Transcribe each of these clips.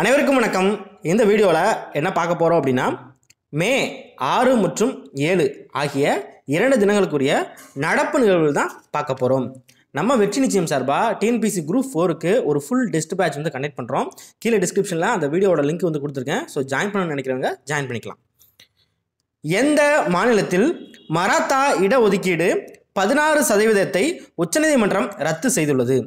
அனைவருக்கும் வணக்கம் இந்த வீடியோவில் என்ன பார்க்க போகிறோம் அப்படின்னா மே ஆறு மற்றும் ஏழு ஆகிய இரண்டு தினங்களுக்குரிய நடப்பு நிகழ்வுகள் தான் பார்க்க போகிறோம் நம்ம வெற்றி நிச்சயம் சார்பாக டிஎன்பிசி குரூப் ஃபோருக்கு ஒரு ஃபுல் டெஸ்ட் பேட்ச் வந்து கனெக்ட் பண்ணுறோம் கீழே டிஸ்கிரிப்ஷனில் அந்த வீடியோட லிங்க் வந்து கொடுத்துருக்கேன் ஸோ ஜாயின் பண்ணணும்னு நினைக்கிறவங்க ஜாயின் பண்ணிக்கலாம் எந்த மாநிலத்தில் மராத்தா இடஒதுக்கீடு பதினாறு சதவீதத்தை உச்சநீதிமன்றம் ரத்து செய்துள்ளது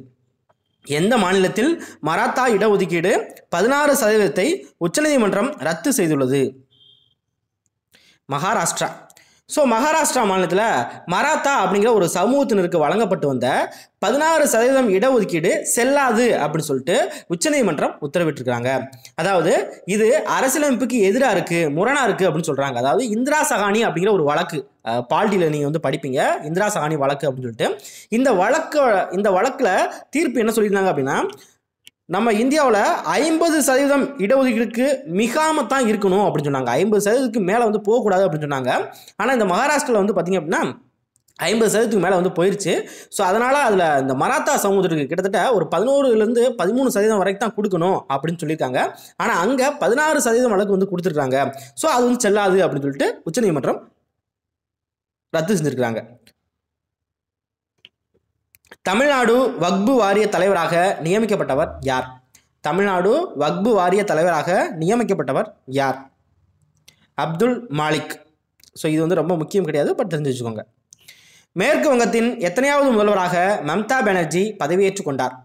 எந்த மாநிலத்தில் மராத்தா இடஒதுக்கீடு பதினாறு சதவீதத்தை உச்சநீதிமன்றம் ரத்து செய்துள்ளது மகாராஷ்டிரா ஸோ மகாராஷ்டிரா மாநிலத்தில் மராத்தா அப்படிங்கிற ஒரு சமூகத்தினருக்கு வழங்கப்பட்டு வந்த பதினாறு சதவீதம் இடஒதுக்கீடு செல்லாது அப்படின்னு சொல்லிட்டு உச்சநீதிமன்றம் உத்தரவிட்டிருக்கிறாங்க அதாவது இது அரசியலமைப்புக்கு எதிராக இருக்குது முரணாக இருக்குது அப்படின்னு சொல்கிறாங்க அதாவது இந்திரா சகானி அப்படிங்கிற ஒரு வழக்கு பால்டியில் நீங்கள் வந்து படிப்பீங்க இந்திரா சகானி வழக்கு அப்படின்னு சொல்லிட்டு இந்த வழக்கு இந்த வழக்கில் தீர்ப்பு என்ன சொல்லியிருந்தாங்க அப்படின்னா நம்ம இந்தியாவில் ஐம்பது சதவீதம் இடஒதுக்கீடுக்கு மிகாம தான் இருக்கணும் அப்படின்னு சொன்னாங்க ஐம்பது சதவீதத்துக்கு மேலே வந்து போகக்கூடாது அப்படின்னு சொன்னாங்க ஆனால் இந்த மகாராஷ்டிராவில் வந்து பார்த்திங்க அப்படின்னா ஐம்பது சதவீதத்துக்கு மேலே வந்து போயிடுச்சு ஸோ அதனால் அதில் இந்த மராத்தா சமூகத்திற்கு கிட்டத்தட்ட ஒரு பதினோருலேருந்து பதிமூணு சதவீதம் வரைக்கும் தான் கொடுக்கணும் அப்படின்னு சொல்லியிருக்காங்க ஆனால் அங்கே பதினாறு சதவீதம் வழக்கு வந்து கொடுத்துருக்காங்க ஸோ அது வந்து செல்லாது அப்படின்னு சொல்லிட்டு உச்சநீதிமன்றம் ரத்து செஞ்சுருக்கிறாங்க தமிழ்நாடு வக்பு வாரிய தலைவராக நியமிக்கப்பட்டவர் யார் தமிழ்நாடு வக்பு வாரிய தலைவராக நியமிக்கப்பட்டவர் யார் அப்துல் மாலிக் ஸோ இது வந்து ரொம்ப முக்கியம் கிடையாது பட் தெரிஞ்சு வச்சுக்கோங்க மேற்கு வங்கத்தின் எத்தனையாவது முதல்வராக மம்தா பானர்ஜி பதவியேற்றுக் கொண்டார்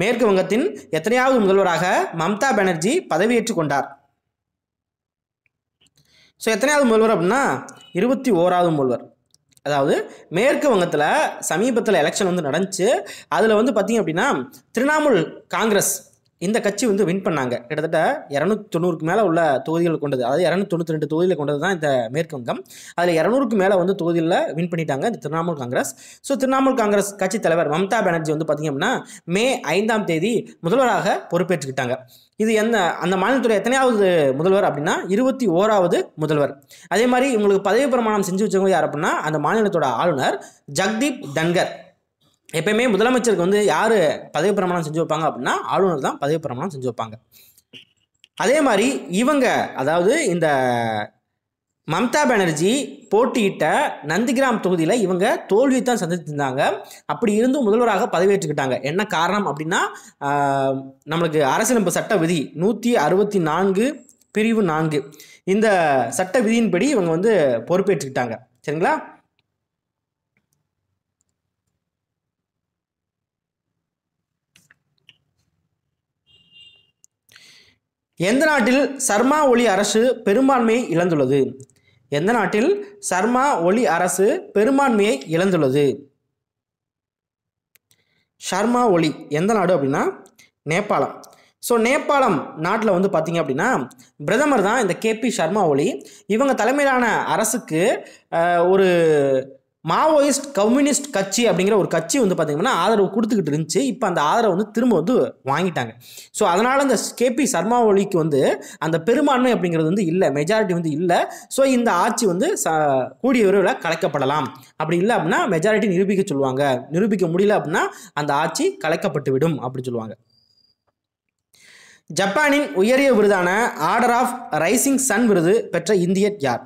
மேற்கு வங்கத்தின் எத்தனையாவது முதல்வராக மம்தா பானர்ஜி பதவியேற்றுக் கொண்டார் ஸோ எத்தனையாவது முதல்வர் அப்படின்னா இருபத்தி ஓராவது முதல்வர் அதாவது மேற்கு வங்கத்தில் சமீபத்தில் எலெக்ஷன் வந்து நடந்துச்சு அதில் வந்து பார்த்தீங்க அப்படின்னா திரிணாமுல் காங்கிரஸ் இந்த கட்சி வந்து வின் பண்ணாங்க கிட்டத்தட்ட இரநூத்தி தொண்ணூறுக்கு மேலே உள்ள தொகுதிகள் கொண்டது அதாவது இரநூத்தி தொண்ணூற்றி ரெண்டு தொகுதியில் கொண்டது தான் இந்த மேற்கு வங்கம் அதில் இரநூறுக்கு மேலே வந்து தொகுதியில் வின் பண்ணிட்டாங்க இந்த திரிணாமுல் காங்கிரஸ் ஸோ திரிணாமுல் காங்கிரஸ் கட்சி தலைவர் மம்தா பானர்ஜி வந்து பார்த்திங்க அப்படின்னா மே ஐந்தாம் தேதி முதல்வராக பொறுப்பேற்றுக்கிட்டாங்க இது எந்த அந்த மாநிலத்துடைய எத்தனையாவது முதல்வர் அப்படின்னா இருபத்தி ஓராவது முதல்வர் அதே மாதிரி இவங்களுக்கு பதவி பிரமாணம் செஞ்சு வச்சவங்க யார் அப்படின்னா அந்த மாநிலத்தோட ஆளுநர் ஜக்தீப் தன்கர் எப்பயுமே முதலமைச்சருக்கு வந்து யார் பதவி பிரமாணம் செஞ்சு வைப்பாங்க அப்படின்னா ஆளுநர் தான் பதவி பிரமாணம் செஞ்சு வைப்பாங்க அதே மாதிரி இவங்க அதாவது இந்த மம்தா பானர்ஜி போட்டியிட்ட நந்திகிராம் தொகுதியில் இவங்க தோல்வி தான் சந்தித்திருந்தாங்க அப்படி இருந்தும் முதல்வராக பதவியேற்றுக்கிட்டாங்க என்ன காரணம் அப்படின்னா நம்மளுக்கு அரசியலமைப்பு சட்ட விதி நூற்றி அறுபத்தி நான்கு பிரிவு நான்கு இந்த சட்ட விதியின்படி இவங்க வந்து பொறுப்பேற்றுக்கிட்டாங்க சரிங்களா எந்த நாட்டில் சர்மா ஒளி அரசு பெரும்பான்மையை இழந்துள்ளது எந்த நாட்டில் சர்மா ஒளி அரசு பெரும்பான்மையை இழந்துள்ளது ஷர்மா ஒளி எந்த நாடு அப்படின்னா நேபாளம் ஸோ நேபாளம் நாட்டில் வந்து பார்த்திங்க அப்படின்னா பிரதமர் தான் இந்த கேபி ஷர்மா ஒளி இவங்க தலைமையிலான அரசுக்கு ஒரு மாவோயிஸ்ட் கம்யூனிஸ்ட் கட்சி அப்படிங்கிற ஒரு கட்சி வந்து பார்த்திங்கன்னா ஆதரவு கொடுத்துக்கிட்டு இருந்துச்சு இப்போ அந்த ஆதரவு வந்து திரும்ப வந்து வாங்கிட்டாங்க ஸோ அதனால் அந்த கேபி சர்மா ஒலிக்கு வந்து அந்த பெரும்பான்மை அப்படிங்கிறது வந்து இல்லை மெஜாரிட்டி வந்து இல்லை ஸோ இந்த ஆட்சி வந்து ச கூடிய விரைவில் கலைக்கப்படலாம் அப்படி இல்லை அப்படின்னா மெஜாரிட்டி நிரூபிக்க சொல்லுவாங்க நிரூபிக்க முடியல அப்படின்னா அந்த ஆட்சி கலைக்கப்பட்டு விடும் அப்படின்னு சொல்லுவாங்க ஜப்பானின் உயரிய விருதான ஆர்டர் ஆஃப் ரைசிங் சன் விருது பெற்ற இந்தியர் யார்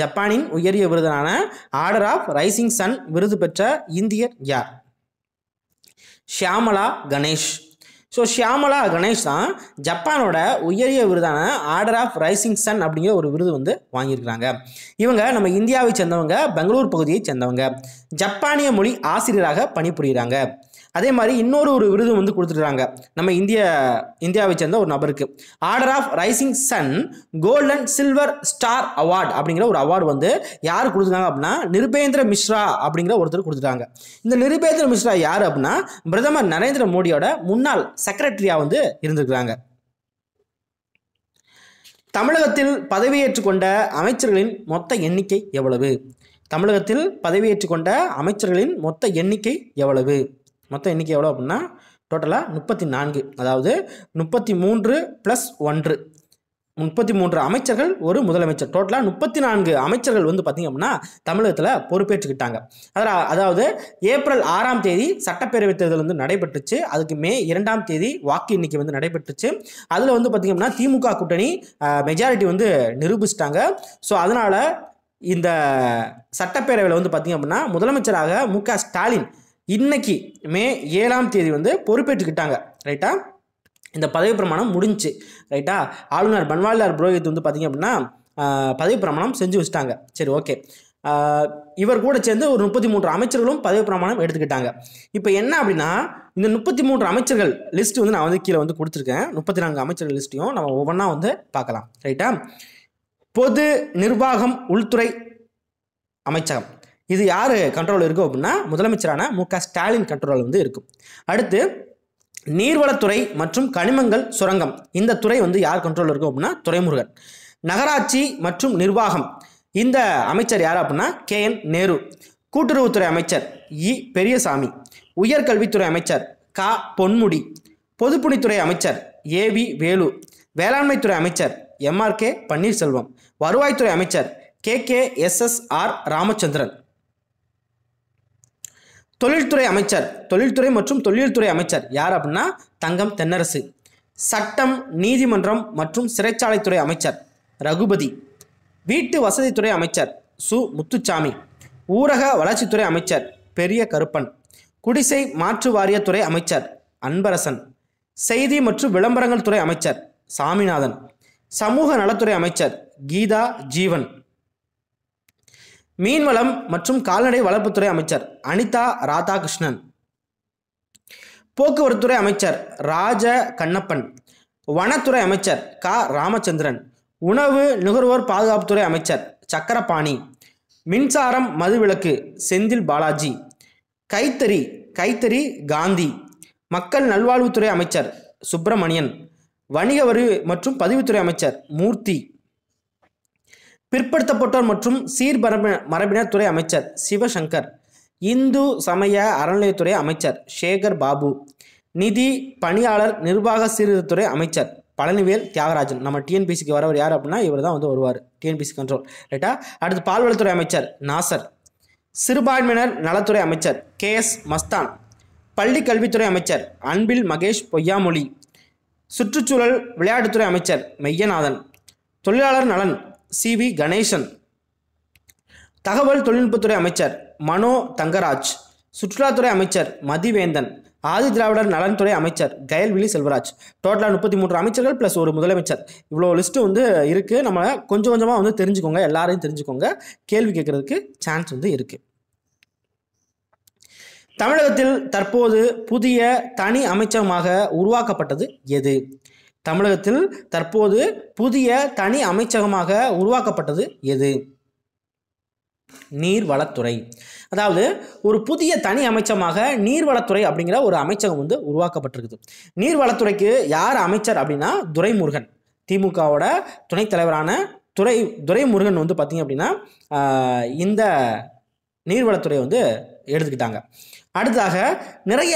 ஜப்பானின் உயரிய விருதான ஆர்டர் ஆஃப் ரைசிங் சன் விருது பெற்ற இந்தியர் யார் ஷியாமலா கணேஷ் ஸோ ஷியாமலா கணேஷ் தான் ஜப்பானோட உயரிய விருதான ஆர்டர் ஆஃப் ரைசிங் சன் அப்படிங்கிற ஒரு விருது வந்து வாங்கியிருக்கிறாங்க இவங்க நம்ம இந்தியாவை சேர்ந்தவங்க பெங்களூர் பகுதியை சேர்ந்தவங்க ஜப்பானிய மொழி ஆசிரியராக பணிபுரிகிறாங்க அதே மாதிரி இன்னொரு ஒரு விருது வந்து கொடுத்துருக்காங்க நம்ம இந்திய இந்தியாவை சேர்ந்த ஒரு நபருக்கு order of rising sun golden silver star award அப்படிங்கிற ஒரு அவார்டு வந்து யார் கொடுத்துருக்காங்க அப்படின்னா நிருபேந்திர மிஸ்ரா அப்படிங்கிற ஒருத்தர் கொடுத்துருக்காங்க இந்த நிருபேந்திர மிஸ்ரா யார் அப்படின்னா பிரதமர் நரேந்திர மோடியோட முன்னாள் செக்ரட்டரியாக வந்து இருந்திருக்கிறாங்க தமிழகத்தில் பதவியேற்றுக்கொண்ட அமைச்சர்களின் மொத்த எண்ணிக்கை எவ்வளவு தமிழகத்தில் பதவியேற்றுக்கொண்ட அமைச்சர்களின் மொத்த எண்ணிக்கை எவ்வளவு மொத்தம் இன்றைக்கி எவ்வளோ அப்படின்னா டோட்டலாக முப்பத்தி நான்கு அதாவது முப்பத்தி மூன்று ப்ளஸ் ஒன்று முப்பத்தி மூன்று அமைச்சர்கள் ஒரு முதலமைச்சர் டோட்டலாக முப்பத்தி நான்கு அமைச்சர்கள் வந்து பார்த்திங்க அப்படின்னா தமிழகத்தில் பொறுப்பேற்றுக்கிட்டாங்க அதில் அதாவது ஏப்ரல் ஆறாம் தேதி சட்டப்பேரவை தேர்தல் வந்து நடைபெற்றுச்சு அதுக்கு மே இரண்டாம் தேதி வாக்கு எண்ணிக்கை வந்து நடைபெற்றுச்சு அதில் வந்து பார்த்திங்க அப்படின்னா திமுக கூட்டணி மெஜாரிட்டி வந்து நிரூபிச்சிட்டாங்க ஸோ அதனால் இந்த சட்டப்பேரவையில் வந்து பார்த்திங்க அப்படின்னா முதலமைச்சராக மு ஸ்டாலின் இன்னைக்கு மே ஏழாம் தேதி வந்து பொறுப்பேற்றுக்கிட்டாங்க ரைட்டா இந்த பதவி பிரமாணம் முடிஞ்சு ரைட்டா ஆளுநர் பன்வாரிலால் புரோஹித் வந்து பார்த்தீங்க அப்படின்னா பதவி பிரமாணம் செஞ்சு வச்சுட்டாங்க சரி ஓகே இவர் கூட சேர்ந்து ஒரு முப்பத்தி மூன்று அமைச்சர்களும் பதவி பிரமாணம் எடுத்துக்கிட்டாங்க இப்போ என்ன அப்படின்னா இந்த முப்பத்தி மூன்று அமைச்சர்கள் லிஸ்ட் வந்து நான் வந்து கீழே வந்து கொடுத்துருக்கேன் முப்பத்தி நான்கு அமைச்சர்கள் லிஸ்ட்டையும் நம்ம ஒவ்வொன்றா வந்து பார்க்கலாம் ரைட்டா பொது நிர்வாகம் உள்துறை அமைச்சகம் இது யார் கண்ட்ரோல் இருக்கும் அப்படின்னா முதலமைச்சரான மு க ஸ்டாலின் கண்ட்ரோல் வந்து இருக்கும் அடுத்து நீர்வளத்துறை மற்றும் கனிமங்கள் சுரங்கம் இந்த துறை வந்து யார் கண்ட்ரோல் இருக்கும் அப்படின்னா துறைமுருகன் நகராட்சி மற்றும் நிர்வாகம் இந்த அமைச்சர் யார் அப்படின்னா கே என் நேரு கூட்டுறவுத்துறை அமைச்சர் இ பெரியசாமி உயர்கல்வித்துறை அமைச்சர் க பொன்முடி பொதுப்பணித்துறை அமைச்சர் ஏ வி வேலு வேளாண்மைத்துறை அமைச்சர் எம்ஆர்கே பன்னீர்செல்வம் வருவாய்த்துறை அமைச்சர் K K S S R Ramachandran தொழில்துறை அமைச்சர் தொழில்துறை மற்றும் தொழில்துறை அமைச்சர் யார் அப்படின்னா தங்கம் தென்னரசு சட்டம் நீதிமன்றம் மற்றும் சிறைச்சாலைத்துறை அமைச்சர் ரகுபதி வீட்டு வசதித்துறை அமைச்சர் சு முத்துச்சாமி ஊரக வளர்ச்சித்துறை அமைச்சர் பெரிய கருப்பன் குடிசை மாற்று வாரியத்துறை அமைச்சர் அன்பரசன் செய்தி மற்றும் விளம்பரங்கள் துறை அமைச்சர் சாமிநாதன் சமூக நலத்துறை அமைச்சர் கீதா ஜீவன் மீன்வளம் மற்றும் கால்நடை வளர்ப்புத்துறை அமைச்சர் அனிதா ராதாகிருஷ்ணன் போக்குவரத்துறை அமைச்சர் ராஜ கண்ணப்பன் வனத்துறை அமைச்சர் க ராமச்சந்திரன் உணவு நுகர்வோர் பாதுகாப்புத்துறை அமைச்சர் சக்கரபாணி மின்சாரம் மதுவிலக்கு செந்தில் பாலாஜி கைத்தறி கைத்தறி காந்தி மக்கள் நல்வாழ்வுத்துறை அமைச்சர் சுப்பிரமணியன் வணிக வரி மற்றும் பதிவுத்துறை அமைச்சர் மூர்த்தி பிற்படுத்தப்பட்டோர் மற்றும் சீர்பரப மரபினர் துறை அமைச்சர் சிவசங்கர் இந்து சமய அறநிலையத்துறை அமைச்சர் சேகர் பாபு நிதி பணியாளர் நிர்வாக சீர்திருத்தத்துறை அமைச்சர் பழனிவேல் தியாகராஜன் நம்ம டிஎன்பிசிக்கு வரவர் யார் அப்படின்னா இவர் தான் வந்து வருவார் டிஎன்பிசி கண்ட்ரோல் ரைட்டா அடுத்து பால்வளத்துறை அமைச்சர் நாசர் சிறுபான்மையினர் நலத்துறை அமைச்சர் கே எஸ் மஸ்தான் பள்ளி கல்வித்துறை அமைச்சர் அன்பில் மகேஷ் பொய்யாமொழி சுற்றுச்சூழல் விளையாட்டுத்துறை அமைச்சர் மெய்யநாதன் தொழிலாளர் நலன் சி வி கணேசன் தகவல் தொழில்நுட்பத்துறை அமைச்சர் மனோ தங்கராஜ் சுற்றுலாத்துறை அமைச்சர் மதிவேந்தன் ஆதி திராவிடர் நலன்துறை அமைச்சர் கயல்விழி செல்வராஜ் டோட்டலாக முப்பத்தி மூன்று அமைச்சர்கள் ப்ளஸ் ஒரு முதலமைச்சர் இவ்வளோ லிஸ்ட்டு வந்து இருக்குது நம்ம கொஞ்சம் கொஞ்சமாக வந்து தெரிஞ்சுக்கோங்க எல்லாரையும் தெரிஞ்சுக்கோங்க கேள்வி கேட்குறதுக்கு சான்ஸ் வந்து இருக்குது தமிழகத்தில் தற்போது புதிய தனி அமைச்சகமாக உருவாக்கப்பட்டது எது தமிழகத்தில் தற்போது புதிய தனி அமைச்சகமாக உருவாக்கப்பட்டது எது நீர்வளத்துறை அதாவது ஒரு புதிய தனி அமைச்சமாக நீர்வளத்துறை அப்படிங்கிற ஒரு அமைச்சகம் வந்து உருவாக்கப்பட்டிருக்குது நீர்வளத்துறைக்கு யார் அமைச்சர் அப்படின்னா துரைமுருகன் திமுகவோட துணைத் தலைவரான துறை துரைமுருகன் வந்து பார்த்திங்க அப்படின்னா இந்த நீர்வளத்துறையை வந்து எடுத்துக்கிட்டாங்க அடுத்ததாக நிறைய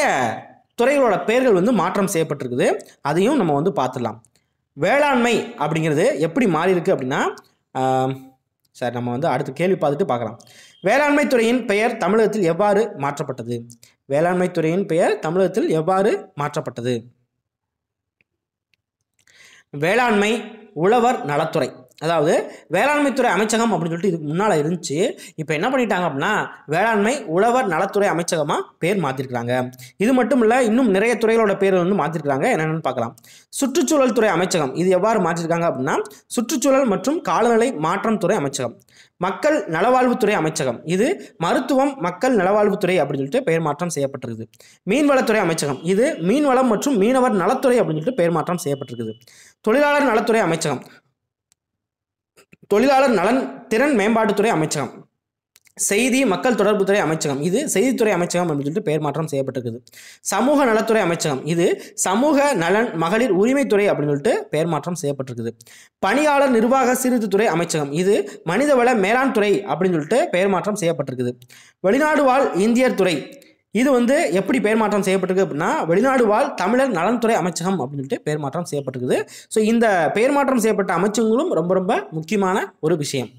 துறைகளோட பெயர்கள் வந்து மாற்றம் செய்யப்பட்டிருக்குது அதையும் நம்ம வந்து பார்த்துடலாம் வேளாண்மை அப்படிங்கிறது எப்படி மாறி இருக்குது அப்படின்னா சார் நம்ம வந்து அடுத்து கேள்வி பார்த்துட்டு பார்க்கலாம் வேளாண்மை துறையின் பெயர் தமிழகத்தில் எவ்வாறு மாற்றப்பட்டது வேளாண்மை துறையின் பெயர் தமிழகத்தில் எவ்வாறு மாற்றப்பட்டது வேளாண்மை உழவர் நலத்துறை அதாவது வேளாண்மைத்துறை அமைச்சகம் அப்படின்னு சொல்லிட்டு இதுக்கு முன்னால் இருந்துச்சு இப்போ என்ன பண்ணிட்டாங்க அப்படின்னா வேளாண்மை உழவர் நலத்துறை அமைச்சகமாக பேர் மாற்றிருக்கிறாங்க இது மட்டும் இல்லை இன்னும் நிறைய துறைகளோட பேர் வந்து மாற்றிருக்கிறாங்க என்னென்னு பார்க்கலாம் சுற்றுச்சூழல் துறை அமைச்சகம் இது எவ்வாறு மாற்றிருக்காங்க அப்படின்னா சுற்றுச்சூழல் மற்றும் காலநிலை மாற்றம் துறை அமைச்சகம் மக்கள் நலவாழ்வுத்துறை அமைச்சகம் இது மருத்துவம் மக்கள் நலவாழ்வுத்துறை அப்படின்னு சொல்லிட்டு பெயர் மாற்றம் செய்யப்பட்டிருக்குது மீன்வளத்துறை அமைச்சகம் இது மீன்வளம் மற்றும் மீனவர் நலத்துறை அப்படின்னு சொல்லிட்டு பெயர் மாற்றம் செய்யப்பட்டிருக்குது தொழிலாளர் நலத்துறை அமைச்சகம் தொழிலாளர் நலன் திறன் மேம்பாட்டுத்துறை அமைச்சகம் செய்தி மக்கள் தொடர்புத்துறை அமைச்சகம் இது செய்தித்துறை அமைச்சகம் அப்படின்னு சொல்லிட்டு பெயர் மாற்றம் செய்யப்பட்டிருக்குது சமூக நலத்துறை அமைச்சகம் இது சமூக நலன் மகளிர் உரிமைத்துறை அப்படின்னு சொல்லிட்டு பெயர் மாற்றம் செய்யப்பட்டிருக்குது பணியாளர் நிர்வாக சீர்திருத்தத்துறை அமைச்சகம் இது மனிதவள மேலாண்துறை அப்படின்னு சொல்லிட்டு பெயர் மாற்றம் செய்யப்பட்டிருக்குது வெளிநாடு வாழ் இந்தியர் துறை இது வந்து எப்படி பெயர் மாற்றம் செய்யப்பட்டிருக்கு அப்படின்னா வெளிநாடு வாழ் தமிழர் நலன்துறை அமைச்சகம் அப்படின்னு சொல்லிட்டு மாற்றம் செய்யப்பட்டிருக்குது ஸோ இந்த பெயர் மாற்றம் செய்யப்பட்ட அமைச்சங்களும் ரொம்ப ரொம்ப முக்கியமான ஒரு விஷயம்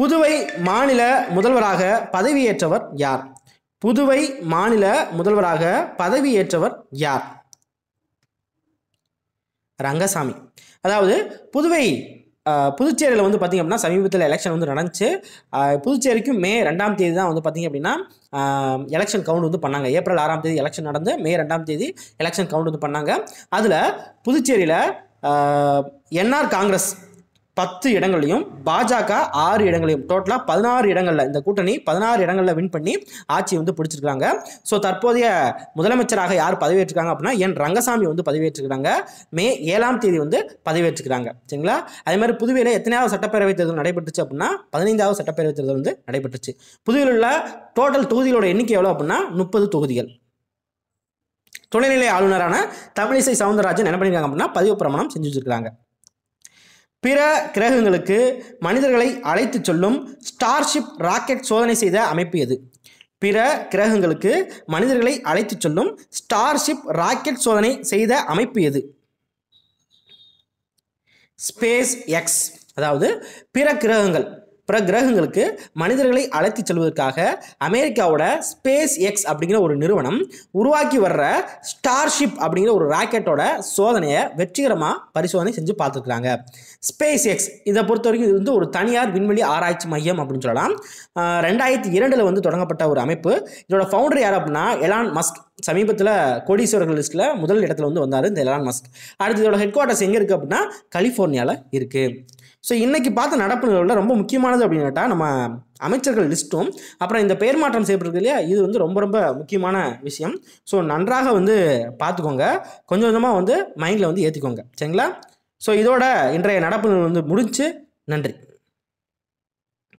புதுவை மாநில முதல்வராக பதவியேற்றவர் யார் புதுவை மாநில முதல்வராக பதவியேற்றவர் யார் ரங்கசாமி அதாவது புதுவை புதுச்சேரியில் வந்து பார்த்திங்க அப்படின்னா சமீபத்தில் எலெக்ஷன் வந்து நடந்துச்சு புதுச்சேரிக்கும் மே ரெண்டாம் தேதி தான் வந்து பார்த்திங்க அப்படின்னா எலெக்ஷன் கவுண்ட் வந்து பண்ணாங்க ஏப்ரல் ஆறாம் தேதி எலெக்ஷன் நடந்து மே ரெண்டாம் தேதி எலெக்ஷன் கவுண்ட் வந்து பண்ணாங்க அதில் புதுச்சேரியில் என்ஆர் காங்கிரஸ் பத்து இடங்களையும் பாஜக ஆறு இடங்களையும் டோட்டலாக பதினாறு இடங்களில் இந்த கூட்டணி பதினாறு இடங்களில் வின் பண்ணி ஆட்சியை வந்து பிடிச்சிருக்காங்க ஸோ தற்போதைய முதலமைச்சராக யார் பதவியேற்றுக்காங்க அப்படின்னா என் ரங்கசாமி வந்து பதவியேற்றுக்கிறாங்க மே ஏழாம் தேதி வந்து பதவியேற்றுக்கிறாங்க சரிங்களா அதே மாதிரி புதுவையில் எத்தனையாவது சட்டப்பேரவை தேர்தல் நடைபெற்றுச்சு அப்படின்னா பதினைந்தாவது சட்டப்பேரவை தேர்தல் வந்து நடைபெற்றுச்சு புதுவையில் உள்ள டோட்டல் தொகுதிகளோட எண்ணிக்கை எவ்வளோ அப்படின்னா முப்பது தொகுதிகள் துணைநிலை ஆளுநரான தமிழிசை சவுந்தரராஜன் என்ன பண்ணியிருக்காங்க அப்படின்னா பதிவு பிரமாணம் செஞ்சு வச்சிருக்காங்க பிற கிரகங்களுக்கு மனிதர்களை அழைத்து சொல்லும் ஸ்டார்ஷிப் ராக்கெட் சோதனை செய்த அமைப்பு எது பிற கிரகங்களுக்கு மனிதர்களை அழைத்து சொல்லும் ஸ்டார்ஷிப் ராக்கெட் சோதனை செய்த அமைப்பு எது ஸ்பேஸ் எக்ஸ் அதாவது பிற கிரகங்கள் பிற கிரகங்களுக்கு மனிதர்களை அழைத்து செல்வதற்காக அமெரிக்காவோட ஸ்பேஸ் எக்ஸ் அப்படிங்கிற ஒரு நிறுவனம் உருவாக்கி வர்ற ஸ்டார்ஷிப் அப்படிங்கிற ஒரு ராக்கெட்டோட சோதனையை வெற்றிகரமாக பரிசோதனை செஞ்சு பார்த்துருக்குறாங்க ஸ்பேஸ் எக்ஸ் இதை பொறுத்த வரைக்கும் இது வந்து ஒரு தனியார் விண்வெளி ஆராய்ச்சி மையம் அப்படின்னு சொல்லலாம் ரெண்டாயிரத்தி இரண்டில் வந்து தொடங்கப்பட்ட ஒரு அமைப்பு இதோட ஃபவுண்டர் யார் அப்படின்னா எலான் மஸ்க் சமீபத்தில் கோடீஸ்வரர்கள் லிஸ்ட்டில் முதல் இடத்துல வந்து வந்தார் இந்த எலான் மஸ்க் அடுத்து இதோட ஹெட் குவார்ட்டர்ஸ் எங்கே இருக்குது அப்படின்னா கலிஃபோர்னியாவில் இருக்குது ஸோ இன்றைக்கி பார்த்த நடப்பு நிகழ்வில் ரொம்ப முக்கியமானது அப்படின்னு கேட்டால் நம்ம அமைச்சர்கள் லிஸ்ட்டும் அப்புறம் இந்த பெயர் மாற்றம் செய்யப்படுறது இல்லையா இது வந்து ரொம்ப ரொம்ப முக்கியமான விஷயம் ஸோ நன்றாக வந்து பார்த்துக்கோங்க கொஞ்சம் கொஞ்சமாக வந்து மைண்டில் வந்து ஏற்றிக்கோங்க சரிங்களா ஸோ இதோட இன்றைய நடப்பு வந்து முடிஞ்சு நன்றி